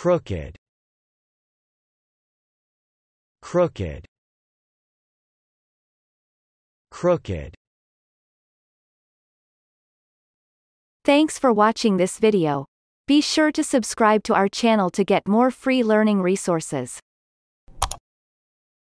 crooked crooked crooked Thanks for watching this video. Be sure to subscribe to our channel to get more free learning resources.